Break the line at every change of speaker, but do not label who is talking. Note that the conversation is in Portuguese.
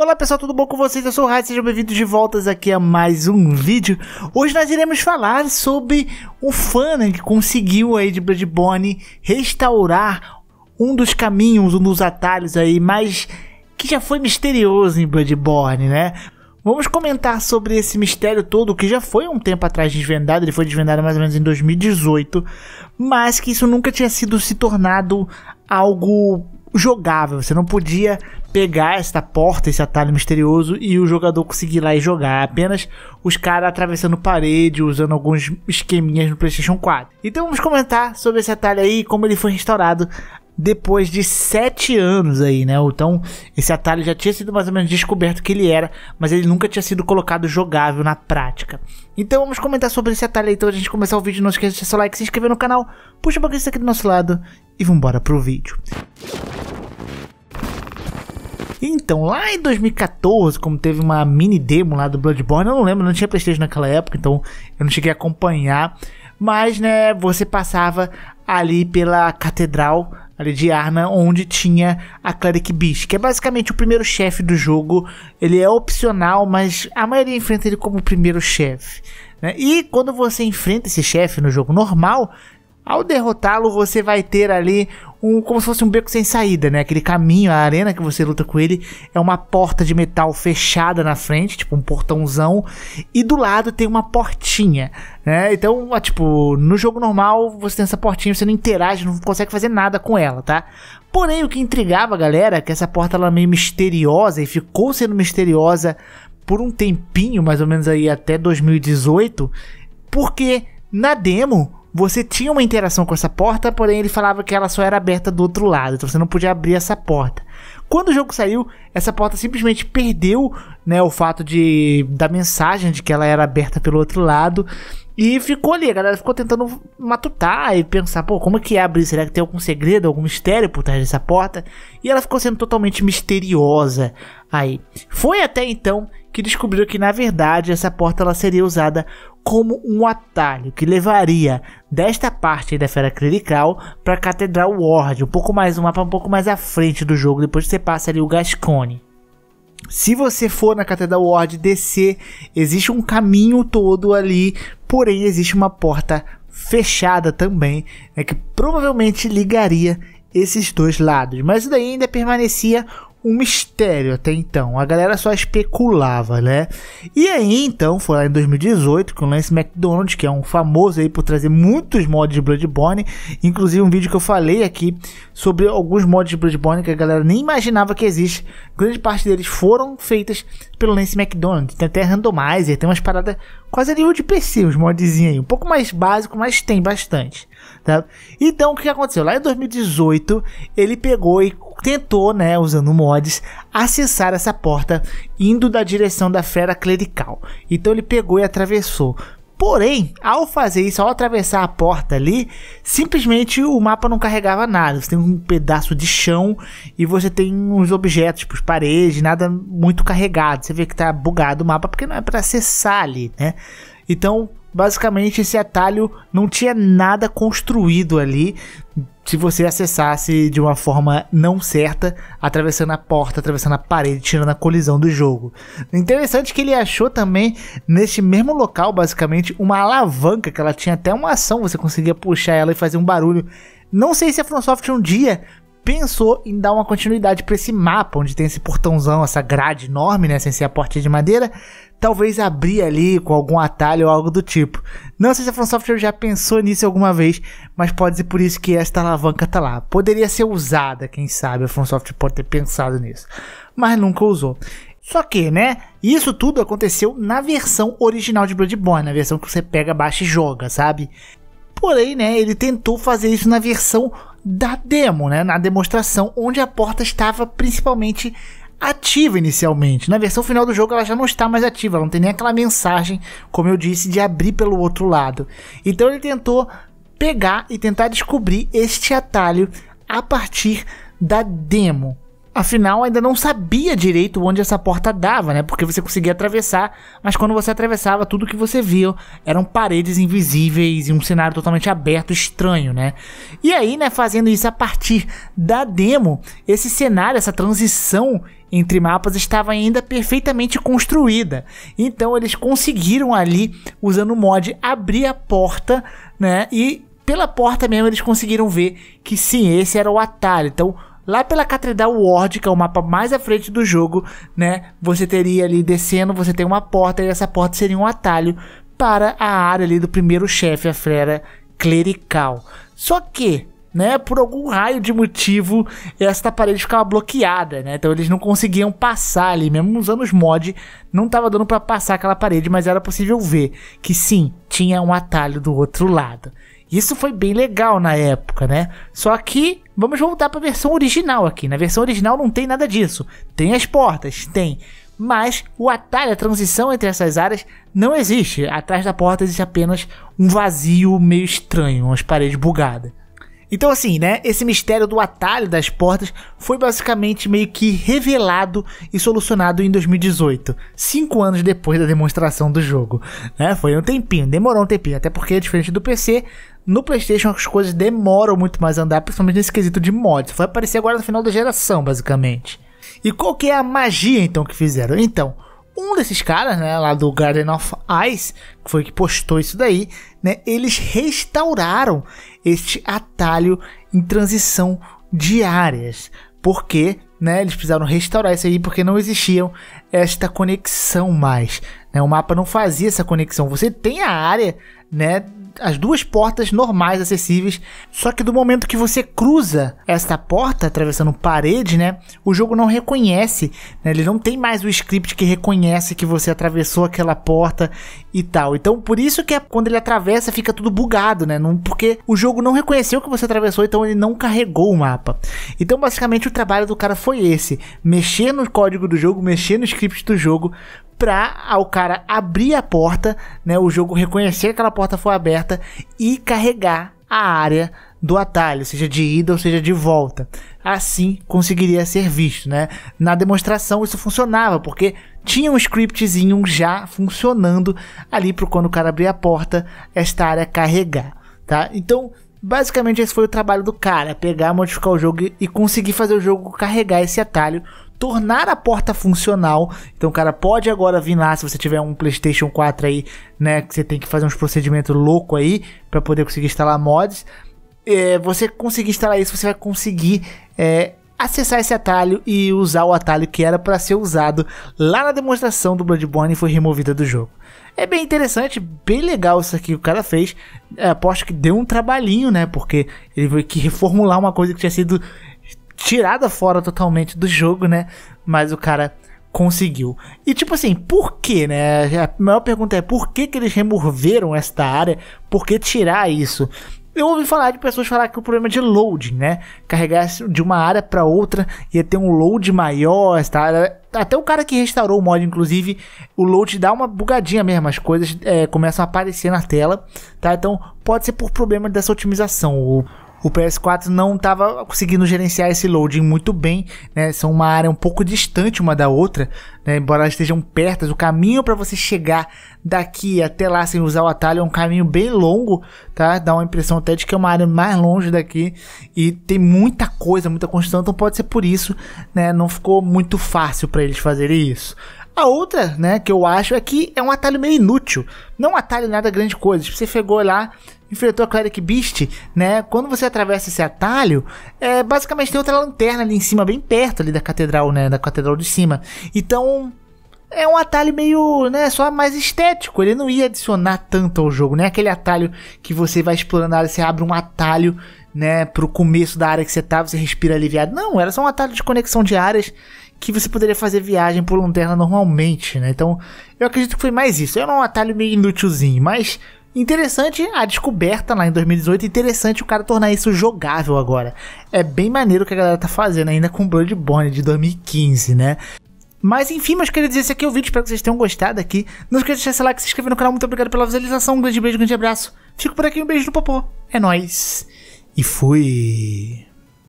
Olá pessoal, tudo bom com vocês? Eu sou o Rai, sejam bem-vindos de volta aqui a mais um vídeo. Hoje nós iremos falar sobre o fã né, que conseguiu aí de Bloodborne restaurar um dos caminhos, um dos atalhos aí, mas que já foi misterioso em Bloodborne, né? Vamos comentar sobre esse mistério todo que já foi um tempo atrás desvendado, ele foi desvendado mais ou menos em 2018, mas que isso nunca tinha sido se tornado algo jogável. Você não podia pegar esta porta, esse atalho misterioso e o jogador conseguir lá e jogar. É apenas os caras atravessando parede, usando alguns esqueminhas no PlayStation 4. Então vamos comentar sobre esse atalho aí, como ele foi restaurado depois de sete anos aí, né? Então, esse atalho já tinha sido mais ou menos descoberto que ele era, mas ele nunca tinha sido colocado jogável na prática. Então, vamos comentar sobre esse atalho aí. Então, a gente começar o vídeo, não esqueça de deixar seu like, se inscrever no canal, puxa o bagulho aqui do nosso lado e vambora pro vídeo. Então, lá em 2014, como teve uma mini demo lá do Bloodborne, eu não lembro, não tinha PlayStation naquela época, então eu não cheguei a acompanhar. Mas, né, você passava ali pela catedral ali de Arna, onde tinha a Cleric Beast, que é basicamente o primeiro chefe do jogo. Ele é opcional, mas a maioria enfrenta ele como o primeiro chefe. Né? E quando você enfrenta esse chefe no jogo normal, ao derrotá-lo, você vai ter ali um como se fosse um beco sem saída, né? Aquele caminho, a arena que você luta com ele é uma porta de metal fechada na frente, tipo um portãozão, e do lado tem uma portinha, né? Então, tipo, no jogo normal você tem essa portinha, você não interage, não consegue fazer nada com ela, tá? Porém, o que intrigava a galera é que essa porta ela é meio misteriosa e ficou sendo misteriosa por um tempinho, mais ou menos aí até 2018, porque na demo você tinha uma interação com essa porta, porém ele falava que ela só era aberta do outro lado, então você não podia abrir essa porta. Quando o jogo saiu, essa porta simplesmente perdeu né, o fato de da mensagem de que ela era aberta pelo outro lado. E ficou ali, a galera ficou tentando matutar e pensar, pô, como é que abre? Será que tem algum segredo, algum mistério por trás dessa porta? E ela ficou sendo totalmente misteriosa aí. Foi até então que descobriu que na verdade essa porta ela seria usada como um atalho que levaria desta parte da fera clerical para a Catedral Ward, um pouco mais um mapa um pouco mais à frente do jogo, depois que você passa ali o Gascone. Se você for na Catedral Ward descer, existe um caminho todo ali, porém existe uma porta fechada também, né, que provavelmente ligaria esses dois lados, mas daí ainda permanecia um mistério até então. A galera só especulava, né? E aí então foi lá em 2018 que o Lance McDonald, que é um famoso aí por trazer muitos mods de Bloodborne, inclusive um vídeo que eu falei aqui sobre alguns mods de Bloodborne que a galera nem imaginava que existe. Grande parte deles foram feitas pelo Lance McDonald. Tem até randomizer, tem umas paradas quase nível de PC, os modzinhos aí. Um pouco mais básico, mas tem bastante. Tá? Então, o que aconteceu? Lá em 2018, ele pegou e tentou, né, usando mods, acessar essa porta indo da direção da fera clerical. Então ele pegou e atravessou Porém, ao fazer isso, ao atravessar a porta ali, simplesmente o mapa não carregava nada. Você tem um pedaço de chão e você tem uns objetos, tipo paredes, nada muito carregado. Você vê que tá bugado o mapa porque não é para acessar ali, né? Então, basicamente esse atalho não tinha nada construído ali. Se você acessasse de uma forma não certa, atravessando a porta, atravessando a parede, tirando a colisão do jogo. Interessante que ele achou também, neste mesmo local, basicamente, uma alavanca que ela tinha até uma ação, você conseguia puxar ela e fazer um barulho. Não sei se a Microsoft um dia pensou em dar uma continuidade para esse mapa, onde tem esse portãozão, essa grade enorme, né, sem ser a porta de madeira, talvez abrir ali com algum atalho ou algo do tipo. Não sei se a From Software já pensou nisso alguma vez, mas pode ser por isso que esta alavanca está lá. Poderia ser usada, quem sabe a From Software pode ter pensado nisso, mas nunca usou. Só que, né? Isso tudo aconteceu na versão original de Bloodborne, na versão que você pega, baixa e joga, sabe? Porém, né, ele tentou fazer isso na versão da demo, né, na demonstração, onde a porta estava principalmente ativa inicialmente. Na versão final do jogo ela já não está mais ativa, ela não tem nem aquela mensagem, como eu disse, de abrir pelo outro lado. Então ele tentou pegar e tentar descobrir este atalho a partir da demo. Afinal, ainda não sabia direito onde essa porta dava, né? Porque você conseguia atravessar, mas quando você atravessava, tudo que você viu eram paredes invisíveis e um cenário totalmente aberto, estranho, né? E aí, né, fazendo isso a partir da demo, esse cenário, essa transição entre mapas estava ainda perfeitamente construída. Então eles conseguiram ali, usando o mod, abrir a porta, né? E pela porta mesmo eles conseguiram ver que sim, esse era o atalho. Então Lá pela Catedral Ward, que é o mapa mais à frente do jogo, né? Você teria ali descendo, você tem uma porta e essa porta seria um atalho para a área ali do primeiro chefe, a fera Clerical. Só que né, por algum raio de motivo, essa parede ficava bloqueada, né? Então eles não conseguiam passar ali, mesmo usando os mods, não estava dando para passar aquela parede, mas era possível ver que sim, tinha um atalho do outro lado. Isso foi bem legal na época, né? Só que vamos voltar para a versão original aqui. Na né? versão original não tem nada disso. Tem as portas, tem. Mas o atalho, a transição entre essas áreas não existe. Atrás da porta existe apenas um vazio meio estranho, umas paredes bugadas. Então, assim, né? Esse mistério do atalho das portas foi basicamente meio que revelado e solucionado em 2018, cinco anos depois da demonstração do jogo. Né? Foi um tempinho, demorou um tempinho, até porque, é diferente do PC, no PlayStation as coisas demoram muito mais a andar, principalmente nesse quesito de mods. Vai aparecer agora no final da geração, basicamente. E qual que é a magia então que fizeram? Então, um desses caras, né, lá do Garden of Ice, que foi que postou isso daí, né, eles restauraram este atalho em transição de áreas. Porque, né, eles precisaram restaurar isso aí porque não existiam esta conexão mais, né? O mapa não fazia essa conexão. Você tem a área, né? As duas portas normais acessíveis, só que do momento que você cruza essa porta atravessando parede, né, o jogo não reconhece, né, ele não tem mais o script que reconhece que você atravessou aquela porta e tal. Então, por isso que é quando ele atravessa fica tudo bugado, né, não, porque o jogo não reconheceu que você atravessou, então ele não carregou o mapa. Então, basicamente, o trabalho do cara foi esse: mexer no código do jogo, mexer no script do jogo pra o cara abrir a porta, né, o jogo reconhecer que aquela porta foi aberta e carregar a área do atalho, seja de ida ou seja de volta. Assim conseguiria ser visto, né? Na demonstração isso funcionava, porque tinha um scriptzinho já funcionando ali para quando o cara abrir a porta, esta área carregar, tá? Então, basicamente esse foi o trabalho do cara, pegar, modificar o jogo e conseguir fazer o jogo carregar esse atalho tornar a porta funcional. Então, cara, pode agora vir lá se você tiver um PlayStation 4 aí, né, que você tem que fazer uns procedimentos louco aí para poder conseguir instalar mods. É, você conseguir instalar isso, você vai conseguir é, acessar esse atalho e usar o atalho que era para ser usado lá na demonstração do Bloodborne e foi removida do jogo. É bem interessante, bem legal isso aqui que o cara fez. É, aposto que deu um trabalhinho, né? Porque ele veio que reformular uma coisa que tinha sido tirada fora totalmente do jogo, né? Mas o cara conseguiu. E tipo assim, por que, né? A maior pergunta é por que, que eles removeram esta área? Por que tirar isso? Eu ouvi falar de pessoas falar que o problema é de loading, né? Carregar de uma área para outra ia ter um load maior, esta área. Até o cara que restaurou o mod, inclusive, o load dá uma bugadinha mesmo, as coisas é, começam a aparecer na tela, tá? Então pode ser por problema dessa otimização. O o PS4 não estava conseguindo gerenciar esse loading muito bem, né? São uma área um pouco distante uma da outra, né? embora elas estejam pertas. O caminho para você chegar daqui até lá sem usar o atalho é um caminho bem longo, tá? Dá uma impressão até de que é uma área mais longe daqui e tem muita coisa, muita construção, então pode ser por isso, né? Não ficou muito fácil para eles fazerem isso. A outra, né, que eu acho é que é um atalho meio inútil. Não é atalho nada grande coisa. Tipo, você pegou lá, enfrentou a Cleric Beast, né? Quando você atravessa esse atalho, é, basicamente tem outra lanterna ali em cima, bem perto ali da catedral, né? Da catedral de cima. Então, é um atalho meio, né, só mais estético. Ele não ia adicionar tanto ao jogo, né? Aquele atalho que você vai explorando a área, você abre um atalho, né, pro começo da área que você tá, você respira aliviado. Não, era só um atalho de conexão de áreas que você poderia fazer viagem por lanterna normalmente, né? Então, eu acredito que foi mais isso. Era um atalho meio inútilzinho, mas Interessante a descoberta lá em 2018, interessante o cara tornar isso jogável agora. É bem maneiro o que a galera tá fazendo ainda com Bloodborne de 2015, né? Mas enfim, meus queridos, esse aqui é o vídeo, espero que vocês tenham gostado aqui. Não esqueça de deixar seu like, se inscrever no canal, muito obrigado pela visualização, um grande beijo, um grande abraço. Fico por aqui, um beijo no popô, é nóis e fui!